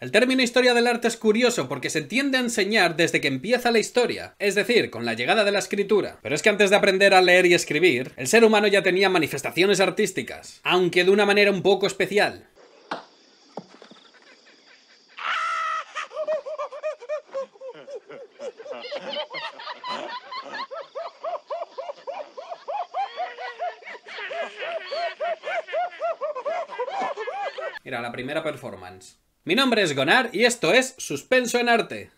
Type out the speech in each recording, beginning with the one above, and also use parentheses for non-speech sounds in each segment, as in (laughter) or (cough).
El término historia del arte es curioso porque se entiende a enseñar desde que empieza la historia, es decir, con la llegada de la escritura. Pero es que antes de aprender a leer y escribir, el ser humano ya tenía manifestaciones artísticas, aunque de una manera un poco especial. Mira, la primera performance. Mi nombre es Gonar y esto es Suspenso en Arte.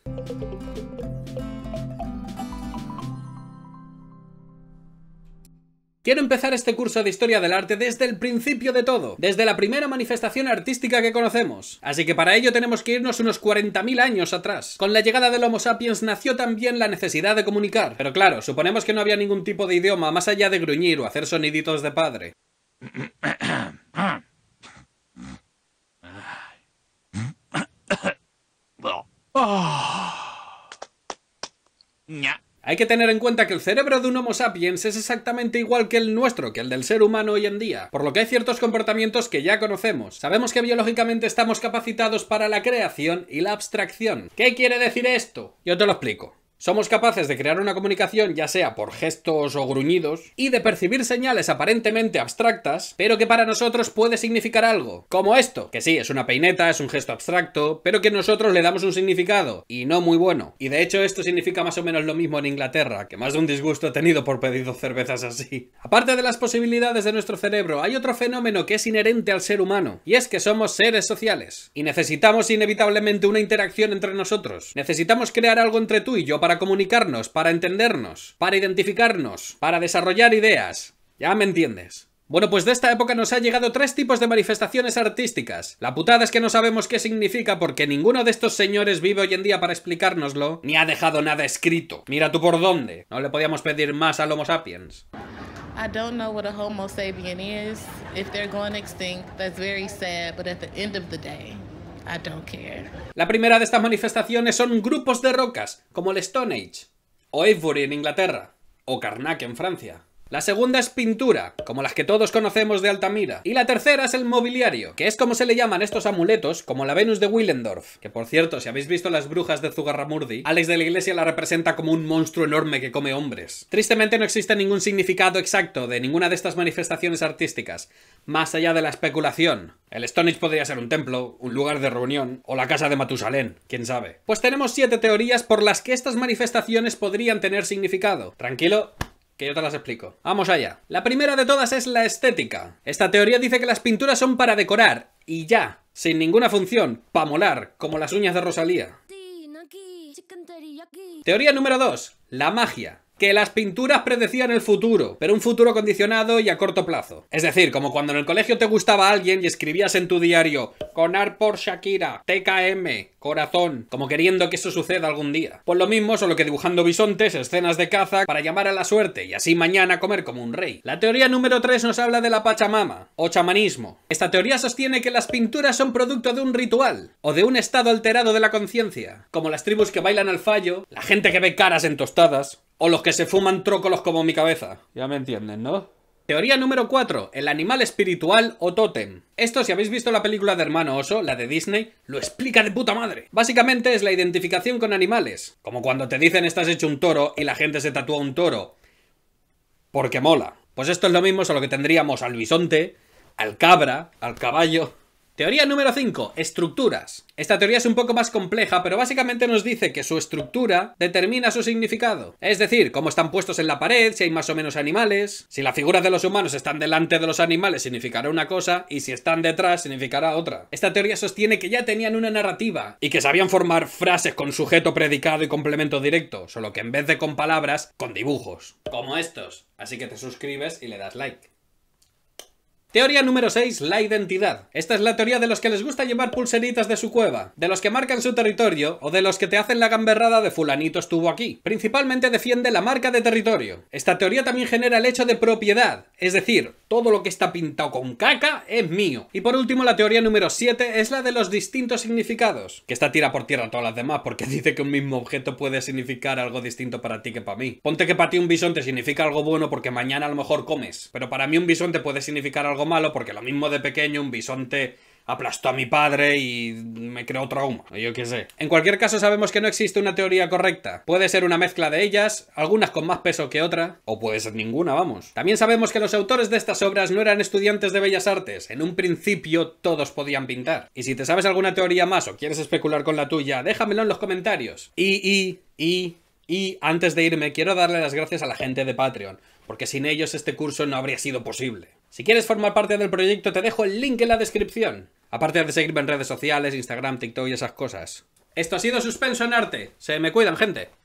Quiero empezar este curso de historia del arte desde el principio de todo, desde la primera manifestación artística que conocemos. Así que para ello tenemos que irnos unos 40.000 años atrás. Con la llegada del Homo sapiens nació también la necesidad de comunicar. Pero claro, suponemos que no había ningún tipo de idioma más allá de gruñir o hacer soniditos de padre. Ah. Hay que tener en cuenta que el cerebro de un Homo sapiens es exactamente igual que el nuestro, que el del ser humano hoy en día, por lo que hay ciertos comportamientos que ya conocemos. Sabemos que biológicamente estamos capacitados para la creación y la abstracción. ¿Qué quiere decir esto? Yo te lo explico. Somos capaces de crear una comunicación ya sea por gestos o gruñidos y de percibir señales aparentemente abstractas, pero que para nosotros puede significar algo, como esto, que sí, es una peineta, es un gesto abstracto, pero que nosotros le damos un significado, y no muy bueno. Y de hecho esto significa más o menos lo mismo en Inglaterra, que más de un disgusto he tenido por pedir dos cervezas así. Aparte de las posibilidades de nuestro cerebro, hay otro fenómeno que es inherente al ser humano, y es que somos seres sociales, y necesitamos inevitablemente una interacción entre nosotros. Necesitamos crear algo entre tú y yo para para comunicarnos, para entendernos, para identificarnos, para desarrollar ideas. Ya me entiendes. Bueno, pues de esta época nos ha llegado tres tipos de manifestaciones artísticas. La putada es que no sabemos qué significa porque ninguno de estos señores vive hoy en día para explicárnoslo, ni ha dejado nada escrito. Mira tú por dónde. No le podíamos pedir más al Homo sapiens. I don't know what a Homo is. If they're going extinct, that's very sad, but at the end la primera de estas manifestaciones son grupos de rocas, como el Stone Age, o Avebury en Inglaterra, o Karnak en Francia. La segunda es pintura, como las que todos conocemos de Altamira. Y la tercera es el mobiliario, que es como se le llaman estos amuletos, como la Venus de Willendorf. Que por cierto, si habéis visto las brujas de Zugarramurdi, Alex de la Iglesia la representa como un monstruo enorme que come hombres. Tristemente no existe ningún significado exacto de ninguna de estas manifestaciones artísticas, más allá de la especulación. El Stonehenge podría ser un templo, un lugar de reunión, o la casa de Matusalén, quién sabe. Pues tenemos siete teorías por las que estas manifestaciones podrían tener significado. Tranquilo, que yo te las explico. Vamos allá. La primera de todas es la estética. Esta teoría dice que las pinturas son para decorar, y ya, sin ninguna función, pa' molar, como las uñas de Rosalía. Teoría número 2. La magia que las pinturas predecían el futuro, pero un futuro condicionado y a corto plazo. Es decir, como cuando en el colegio te gustaba alguien y escribías en tu diario, conar por Shakira, TKM, corazón, como queriendo que eso suceda algún día. Por pues lo mismo, solo que dibujando bisontes, escenas de caza, para llamar a la suerte y así mañana comer como un rey. La teoría número 3 nos habla de la Pachamama, o chamanismo. Esta teoría sostiene que las pinturas son producto de un ritual, o de un estado alterado de la conciencia, como las tribus que bailan al fallo, la gente que ve caras en tostadas, o los que se fuman trócolos como mi cabeza. Ya me entienden, ¿no? Teoría número 4. El animal espiritual o tótem. Esto, si habéis visto la película de Hermano Oso, la de Disney, lo explica de puta madre. Básicamente es la identificación con animales. Como cuando te dicen estás hecho un toro y la gente se tatúa un toro. Porque mola. Pues esto es lo mismo, solo que tendríamos al bisonte, al cabra, al caballo Teoría número 5, estructuras. Esta teoría es un poco más compleja, pero básicamente nos dice que su estructura determina su significado. Es decir, cómo están puestos en la pared, si hay más o menos animales, si las figuras de los humanos están delante de los animales significará una cosa, y si están detrás significará otra. Esta teoría sostiene que ya tenían una narrativa, y que sabían formar frases con sujeto predicado y complemento directo, solo que en vez de con palabras, con dibujos. Como estos. Así que te suscribes y le das like. Teoría número 6, la identidad. Esta es la teoría de los que les gusta llevar pulseritas de su cueva, de los que marcan su territorio o de los que te hacen la gamberrada de fulanito estuvo aquí. Principalmente defiende la marca de territorio. Esta teoría también genera el hecho de propiedad, es decir, todo lo que está pintado con caca es mío. Y por último, la teoría número 7 es la de los distintos significados, que esta tira por tierra todas las demás porque (laughs) dice que un mismo objeto puede significar algo distinto para ti que para mí. Ponte que para ti un bisonte significa algo bueno porque mañana a lo mejor comes, pero para mí un bisonte puede significar algo malo, porque lo mismo de pequeño, un bisonte aplastó a mi padre y me creó trauma, yo qué sé. En cualquier caso sabemos que no existe una teoría correcta. Puede ser una mezcla de ellas, algunas con más peso que otra, o puede ser ninguna, vamos. También sabemos que los autores de estas obras no eran estudiantes de bellas artes, en un principio todos podían pintar. Y si te sabes alguna teoría más o quieres especular con la tuya, déjamelo en los comentarios. Y, y, y... Y antes de irme, quiero darle las gracias a la gente de Patreon, porque sin ellos este curso no habría sido posible. Si quieres formar parte del proyecto te dejo el link en la descripción. Aparte de seguirme en redes sociales, Instagram, TikTok y esas cosas. Esto ha sido Suspenso en Arte. Se me cuidan, gente.